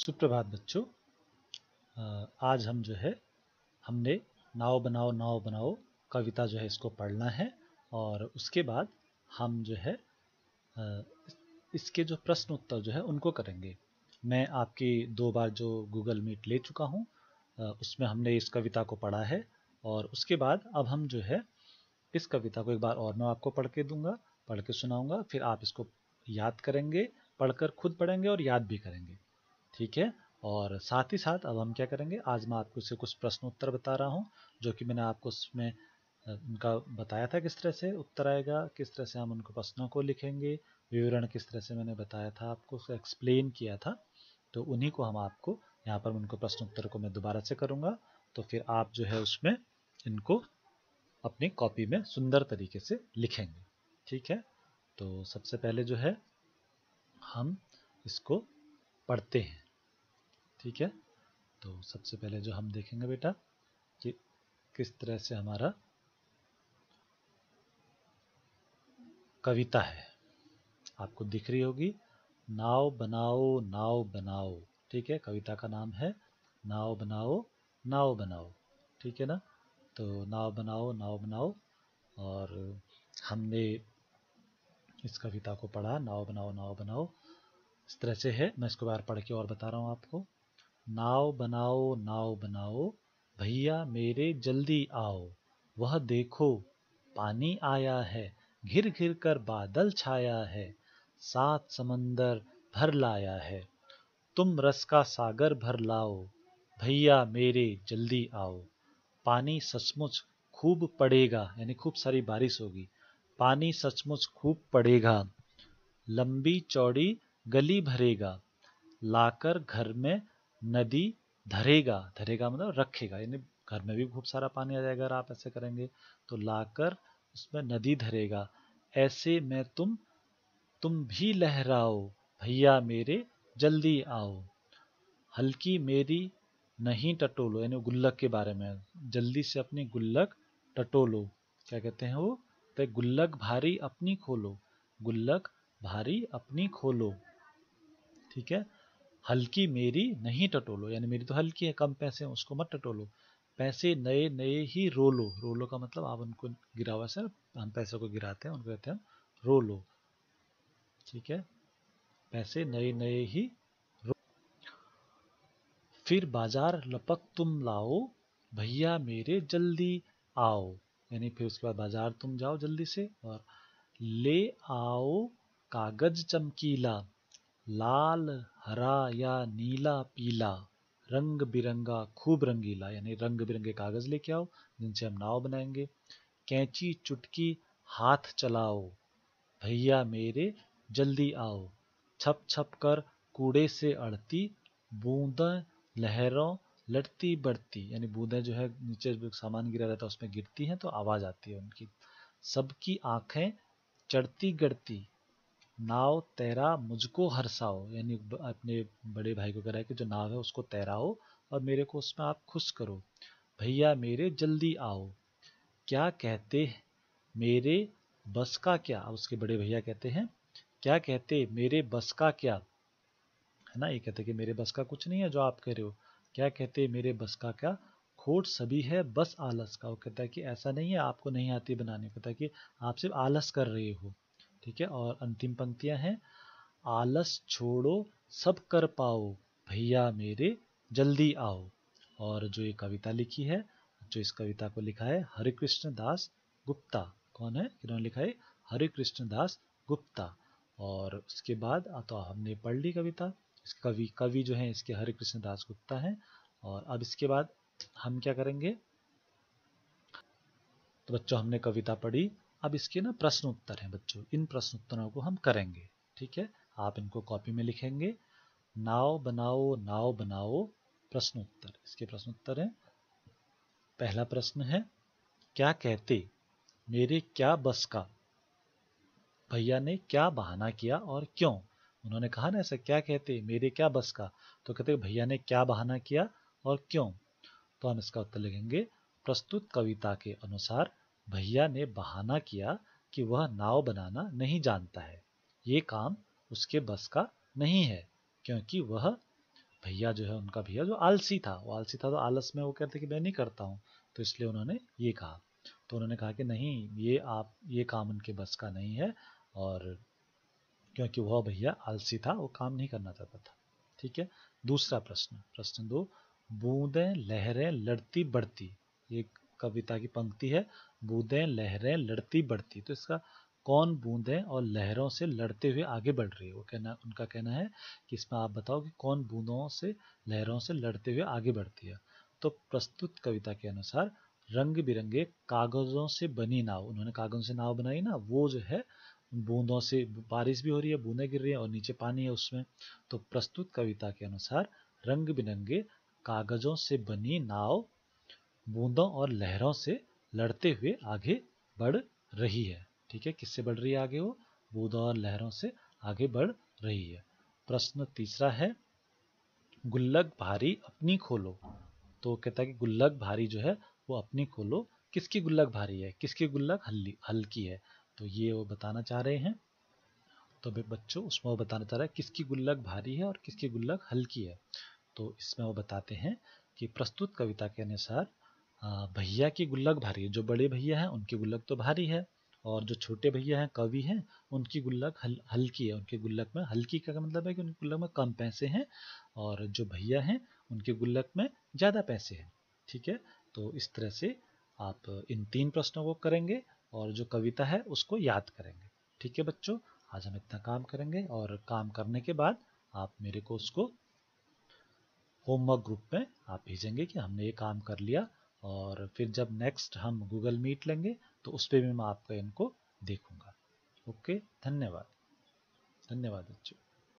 सुप्रभात बच्चों आज हम जो है हमने नाव बनाओ नाव बनाओ कविता जो है इसको पढ़ना है और उसके बाद हम जो है इसके जो प्रश्न उत्तर जो है उनको करेंगे मैं आपकी दो बार जो गूगल मीट ले चुका हूँ उसमें हमने इस कविता को पढ़ा है और उसके बाद अब हम जो है इस कविता को एक बार और मैं आपको पढ़ के दूंगा पढ़ के सुनाऊंगा फिर आप इसको याद करेंगे पढ़कर खुद पढ़ेंगे और याद भी करेंगे ठीक है और साथ ही साथ अब हम क्या करेंगे आज मैं आपको इसे कुछ प्रश्नोत्तर बता रहा हूँ जो कि मैंने आपको उसमें उनका बताया था किस तरह से उत्तर आएगा किस तरह से हम उनको प्रश्नों को लिखेंगे विवरण किस तरह से मैंने बताया था आपको उसको एक्सप्लेन किया था तो उन्हीं को हम आपको यहाँ पर उनको प्रश्न उत्तर को मैं दोबारा से करूँगा तो फिर आप जो है उसमें इनको अपनी कॉपी में सुंदर तरीके से लिखेंगे ठीक है तो सबसे पहले जो है हम इसको पढ़ते हैं ठीक है तो सबसे पहले जो हम देखेंगे बेटा कि किस तरह से हमारा कविता है आपको दिख रही होगी नाव बनाओ नाव बनाओ ठीक है कविता का नाम है नाव बनाओ नाव बनाओ ठीक है ना तो नाव बनाओ नाव बनाओ और हमने इस कविता को पढ़ा नाव बनाओ नाव बनाओ इस तरह से है मैं इसको बार पढ़ के और बता रहा हूँ आपको नाव बनाओ नाव बनाओ भैया मेरे जल्दी आओ वह देखो पानी आया है घिर घिर कर बादल छाया है सात समंदर भर लाया है तुम रस का सागर भर लाओ भैया मेरे जल्दी आओ पानी सचमुच खूब पड़ेगा यानी खूब सारी बारिश होगी पानी सचमुच खूब पड़ेगा लंबी चौड़ी गली भरेगा लाकर घर में नदी धरेगा धरेगा मतलब रखेगा यानी घर में भी खूब सारा पानी आ जाएगा अगर आप ऐसे करेंगे तो लाकर उसमें नदी धरेगा ऐसे में तुम तुम भी लहराओ भैया मेरे जल्दी आओ हल्की मेरी नहीं टटोलो यानी गुल्लक के बारे में जल्दी से अपनी गुल्लक टटोलो क्या कहते हैं वो तो गुल्लक भारी अपनी खोलो गुल्लक भारी अपनी खोलो ठीक है हल्की मेरी नहीं टटोलो यानी मेरी तो हल्की है कम पैसे हैं उसको मत टटोलो पैसे नए नए ही रोलो रोलो का मतलब आप उनको गिरा हुआ सर हम पैसे को गिराते हैं उनको कहते हैं रोलो ठीक है पैसे नए नए ही रो फिर बाजार लपक तुम लाओ भैया मेरे जल्दी आओ यानी फिर उसके बाद बाजार तुम जाओ जल्दी से और ले आओ कागज चमकीला लाल हरा या नीला पीला रंग बिरंगा खूब रंगीला यानी रंग बिरंगे कागज लेके आओ जिनसे हम नाव बनाएंगे कैंची चुटकी हाथ चलाओ भैया मेरे जल्दी आओ छप छप कर कूड़े से अड़ती बूंदें लहरों लटती बढ़ती यानी बूंदें जो है नीचे जो सामान गिरा रहता है उसमें गिरती हैं तो आवाज़ आती है उनकी सबकी आंखें चढ़ती गढ़ती नाव तैरा मुझको हर्षाओ यानी अपने बड़े भाई को कह रहा है कि जो नाव है उसको तैराओ और मेरे को उसमें आप खुश करो भैया मेरे जल्दी आओ क्या कहते मेरे बस का क्या उसके बड़े भैया कहते हैं क्या कहते मेरे बस का क्या है ना ये कहते कि मेरे बस का कुछ नहीं है जो आप कह रहे हो क्या कहते मेरे बस का क्या खोट सभी है बस आलस का वो कहता है कि ऐसा नहीं है आपको नहीं आती बनाने कहता है कि आप सिर्फ आलस कर रहे हो ठीक है और अंतिम पंक्तियां हैं आलस छोड़ो सब कर पाओ भैया मेरे जल्दी आओ और जो ये कविता लिखी है जो इस कविता को लिखा है हरिकृष्ण दास गुप्ता कौन है इन्होंने लिखा है हरिकृष्ण दास गुप्ता और उसके बाद तो हमने पढ़ ली कविता कवि कवि जो है इसके हरिकृष्ण दास गुप्ता हैं और अब इसके बाद हम क्या करेंगे तो बच्चों हमने कविता पढ़ी अब इसके ना प्रश्न उत्तर हैं बच्चों इन प्रश्न उत्तरों को हम करेंगे ठीक है आप इनको कॉपी में लिखेंगे नाव बनाओ नाव बनाओ प्रश्न उत्तर इसके प्रश्न उत्तर हैं पहला प्रश्न है क्या कहते मेरे क्या बस का भैया ने क्या बहाना किया और क्यों उन्होंने कहा ना ऐसा क्या कहते मेरे क्या बस का तो कहते भैया ने क्या बहाना किया और क्यों तो हम इसका उत्तर लिखेंगे प्रस्तुत कविता के अनुसार भैया ने बहाना किया कि वह नाव बनाना नहीं जानता है ये काम उसके बस का नहीं है क्योंकि वह भैया जो है उनका भैया जो आलसी था वो आलसी था तो आलस में वो कहते कि मैं नहीं करता हूँ तो इसलिए उन्होंने ये कहा तो उन्होंने कहा कि नहीं ये आप ये काम उनके बस का नहीं है और क्योंकि वह भैया आलसी था वो काम नहीं करना चाहता था ठीक है दूसरा प्रश्न प्रश्न दो बूंदें लहरें लड़ती बढ़ती ये कविता की पंक्ति है बूंदें लहरें लड़ती बढ़ती तो इसका कौन बूंदें और लहरों से लड़ते हुए आगे बढ़ रही है वो कहना उनका कहना है कि इसमें आप बताओ कि कौन बूंदों से लहरों से लड़ते हुए आगे बढ़ती है तो प्रस्तुत कविता के अनुसार रंग बिरंगे कागज़ों से बनी नाव उन्होंने कागज़ों से नाव बनाई ना वो जो है बूंदों से बारिश भी हो रही है बूंदें गिर रही है और नीचे पानी है उसमें तो प्रस्तुत कविता के अनुसार रंग बिरंगे कागज़ों से बनी नाव बूंदों और लहरों से लड़ते हुए आगे बढ़ रही है ठीक है किससे बढ़ रही है आगे वो बूंद और लहरों से आगे बढ़ रही है प्रश्न तीसरा है गुल्लक भारी अपनी खोलो तो कहता है कि गुल्लक भारी जो है वो अपनी खोलो किसकी गुल्लक भारी है किसकी गुल्लक हल्ली हल्की है तो ये वो बताना चाह रहे हैं तो बच्चों उसमें वो बताना चाह रहे हैं किसकी गुल्लक भारी है और किसकी गुल्लक हल्की है तो इसमें वो बताते हैं कि प्रस्तुत कविता के अनुसार भैया की गुल्लक भारी है जो बड़े भैया हैं उनकी गुल्लक तो भारी है और जो छोटे भैया हैं कवि हैं उनकी गुल्लक हल हल्की है उनके गुल्लक में हल्की का मतलब है कि उनके गुल्लक में कम पैसे हैं और जो भैया हैं उनके गुल्लक में ज़्यादा पैसे हैं ठीक है तो इस तरह से आप इन तीन प्रश्नों को करेंगे और जो कविता है उसको याद करेंगे ठीक है बच्चों आज हम इतना काम करेंगे और काम करने के बाद आप मेरे को उसको होमवर्क ग्रुप में आप भेजेंगे कि हमने ये काम कर लिया और फिर जब नेक्स्ट हम गूगल मीट लेंगे तो उस पर भी मैं आपका इनको देखूंगा ओके धन्यवाद धन्यवाद बच्चों